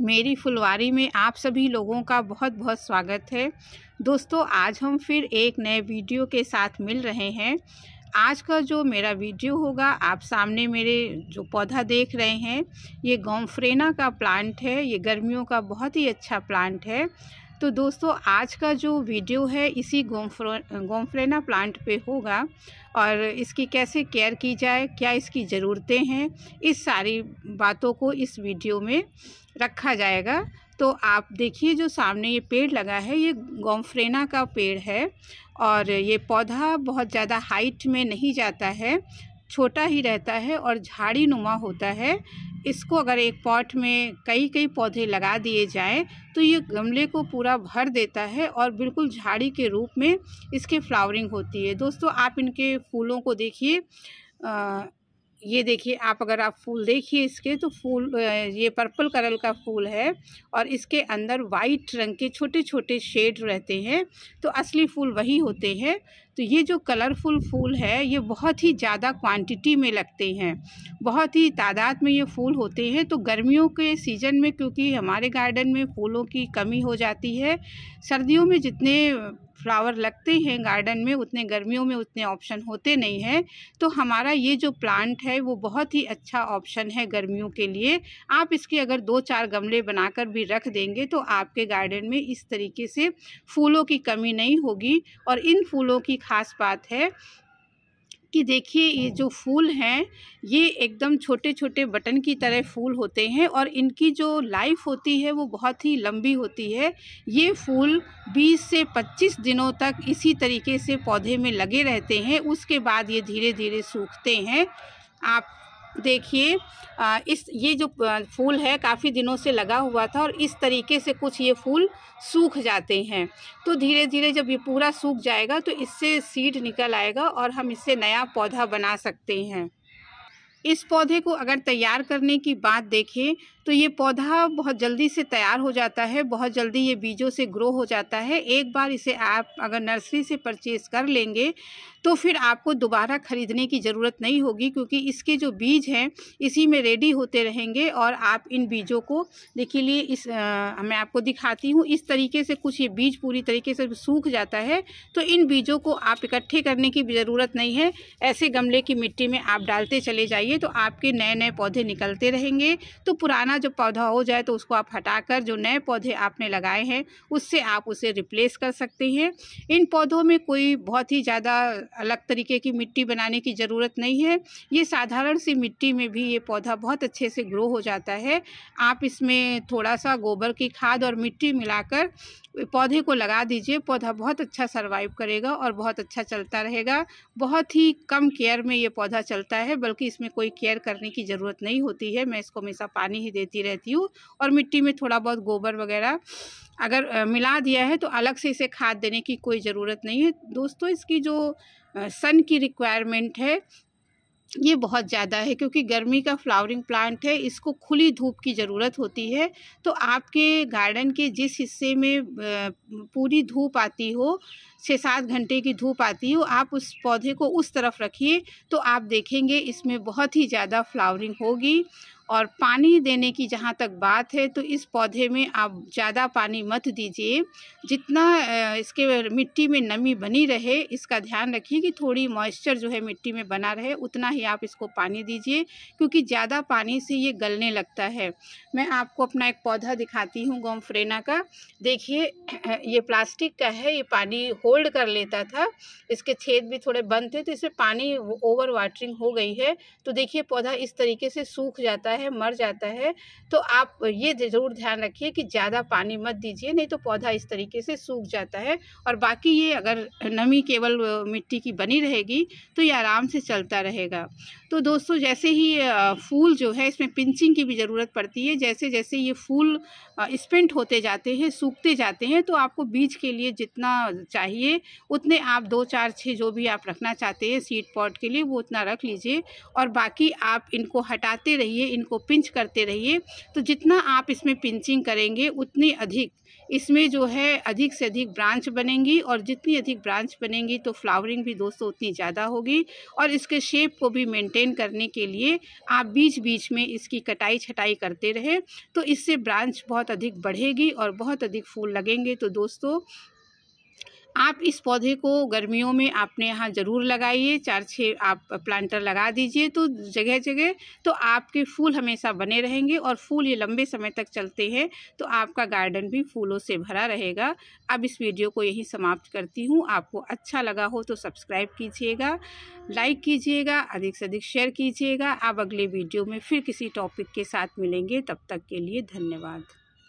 मेरी फुलवारी में आप सभी लोगों का बहुत बहुत स्वागत है दोस्तों आज हम फिर एक नए वीडियो के साथ मिल रहे हैं आज का जो मेरा वीडियो होगा आप सामने मेरे जो पौधा देख रहे हैं ये गोमफ्रेना का प्लांट है ये गर्मियों का बहुत ही अच्छा प्लांट है तो दोस्तों आज का जो वीडियो है इसी गोम्फ्रो गोम्फ्रेना प्लांट पे होगा और इसकी कैसे केयर की जाए क्या इसकी ज़रूरतें हैं इस सारी बातों को इस वीडियो में रखा जाएगा तो आप देखिए जो सामने ये पेड़ लगा है ये गोम्फ्रेना का पेड़ है और ये पौधा बहुत ज़्यादा हाइट में नहीं जाता है छोटा ही रहता है और झाड़ी नुमा होता है इसको अगर एक पॉट में कई कई पौधे लगा दिए जाएं तो ये गमले को पूरा भर देता है और बिल्कुल झाड़ी के रूप में इसके फ्लावरिंग होती है दोस्तों आप इनके फूलों को देखिए ये देखिए आप अगर आप फूल देखिए इसके तो फूल ये पर्पल कलर का फूल है और इसके अंदर वाइट रंग के छोटे छोटे शेड रहते हैं तो असली फूल वही होते हैं तो ये जो कलरफुल फूल है ये बहुत ही ज़्यादा क्वांटिटी में लगते हैं बहुत ही तादाद में ये फूल होते हैं तो गर्मियों के सीज़न में क्योंकि हमारे गार्डन में फूलों की कमी हो जाती है सर्दियों में जितने फ्लावर लगते हैं गार्डन में उतने गर्मियों में उतने ऑप्शन होते नहीं हैं तो हमारा ये जो प्लांट है वो बहुत ही अच्छा ऑप्शन है गर्मियों के लिए आप इसके अगर दो चार गमले बनाकर भी रख देंगे तो आपके गार्डन में इस तरीके से फूलों की कमी नहीं होगी और इन फूलों की खास बात है कि देखिए ये हाँ। जो फूल हैं ये एकदम छोटे छोटे बटन की तरह फूल होते हैं और इनकी जो लाइफ होती है वो बहुत ही लंबी होती है ये फूल 20 से 25 दिनों तक इसी तरीके से पौधे में लगे रहते हैं उसके बाद ये धीरे धीरे सूखते हैं आप देखिए इस ये जो फूल है काफ़ी दिनों से लगा हुआ था और इस तरीके से कुछ ये फूल सूख जाते हैं तो धीरे धीरे जब ये पूरा सूख जाएगा तो इससे सीड निकल आएगा और हम इससे नया पौधा बना सकते हैं इस पौधे को अगर तैयार करने की बात देखें तो ये पौधा बहुत जल्दी से तैयार हो जाता है बहुत जल्दी ये बीजों से ग्रो हो जाता है एक बार इसे आप अगर नर्सरी से परचेज़ कर लेंगे तो फिर आपको दोबारा ख़रीदने की ज़रूरत नहीं होगी क्योंकि इसके जो बीज हैं इसी में रेडी होते रहेंगे और आप इन बीजों को देखिए लिए इस आ, मैं आपको दिखाती हूँ इस तरीके से कुछ ये बीज पूरी तरीके से सूख जाता है तो इन बीजों को आप इकट्ठे करने की ज़रूरत नहीं है ऐसे गमले की मिट्टी में आप डालते चले जाइए रहेंगे तो आपके नए नए पौधे निकलते रहेंगे तो पुराना जो पौधा हो जाए तो उसको आप हटाकर जो नए पौधे आपने लगाए हैं उससे आप उसे रिप्लेस कर सकते हैं इन पौधों में कोई बहुत ही ज़्यादा अलग तरीके की मिट्टी बनाने की ज़रूरत नहीं है ये साधारण सी मिट्टी में भी ये पौधा बहुत अच्छे से ग्रो हो जाता है आप इसमें थोड़ा सा गोबर की खाद और मिट्टी मिलाकर पौधे को लगा दीजिए पौधा बहुत अच्छा सर्वाइव करेगा और बहुत अच्छा चलता रहेगा बहुत ही कम केयर में ये पौधा चलता है बल्कि इसमें कोई कोई केयर करने की ज़रूरत नहीं होती है मैं इसको हमेशा पानी ही देती रहती हूँ और मिट्टी में थोड़ा बहुत गोबर वगैरह अगर मिला दिया है तो अलग से इसे खाद देने की कोई ज़रूरत नहीं है दोस्तों इसकी जो सन की रिक्वायरमेंट है ये बहुत ज़्यादा है क्योंकि गर्मी का फ्लावरिंग प्लांट है इसको खुली धूप की ज़रूरत होती है तो आपके गार्डन के जिस हिस्से में पूरी धूप आती हो छः सात घंटे की धूप आती हो आप उस पौधे को उस तरफ रखिए तो आप देखेंगे इसमें बहुत ही ज़्यादा फ्लावरिंग होगी और पानी देने की जहाँ तक बात है तो इस पौधे में आप ज़्यादा पानी मत दीजिए जितना इसके मिट्टी में नमी बनी रहे इसका ध्यान रखिए कि थोड़ी मॉइस्चर जो है मिट्टी में बना रहे उतना ही आप इसको पानी दीजिए क्योंकि ज़्यादा पानी से ये गलने लगता है मैं आपको अपना एक पौधा दिखाती हूँ गोमफ्रेना का देखिए ये प्लास्टिक का है ये पानी होल्ड कर लेता था इसके छेद भी थोड़े बंद थे तो इसमें पानी ओवर वाटरिंग हो गई है तो देखिए पौधा इस तरीके से सूख जाता है है मर जाता है तो आप ये ज़रूर ध्यान रखिए कि ज़्यादा पानी मत दीजिए नहीं तो पौधा इस तरीके से सूख जाता है और बाकी ये अगर नमी केवल मिट्टी की बनी रहेगी तो ये आराम से चलता रहेगा तो दोस्तों जैसे ही फूल जो है इसमें पिंचिंग की भी ज़रूरत पड़ती है जैसे जैसे ये फूल स्पेंट होते जाते हैं सूखते जाते हैं तो आपको बीज के लिए जितना चाहिए उतने आप दो चार छः जो भी आप रखना चाहते हैं सीड पॉट के लिए वो उतना रख लीजिए और बाकी आप इनको हटाते रहिए इन इनको पिंच करते रहिए तो जितना आप इसमें पिंचिंग करेंगे उतनी अधिक इसमें जो है अधिक से अधिक ब्रांच बनेंगी और जितनी अधिक ब्रांच बनेंगी तो फ्लावरिंग भी दोस्तों उतनी ज़्यादा होगी और इसके शेप को भी मेंटेन करने के लिए आप बीच बीच में इसकी कटाई छटाई करते रहे तो इससे ब्रांच बहुत अधिक बढ़ेगी और बहुत अधिक फूल लगेंगे तो दोस्तों आप इस पौधे को गर्मियों में आपने यहाँ ज़रूर लगाइए चार छः आप प्लांटर लगा दीजिए तो जगह जगह तो आपके फूल हमेशा बने रहेंगे और फूल ये लंबे समय तक चलते हैं तो आपका गार्डन भी फूलों से भरा रहेगा अब इस वीडियो को यहीं समाप्त करती हूँ आपको अच्छा लगा हो तो सब्सक्राइब कीजिएगा लाइक कीजिएगा अधिक से अधिक शेयर कीजिएगा आप अगले वीडियो में फिर किसी टॉपिक के साथ मिलेंगे तब तक के लिए धन्यवाद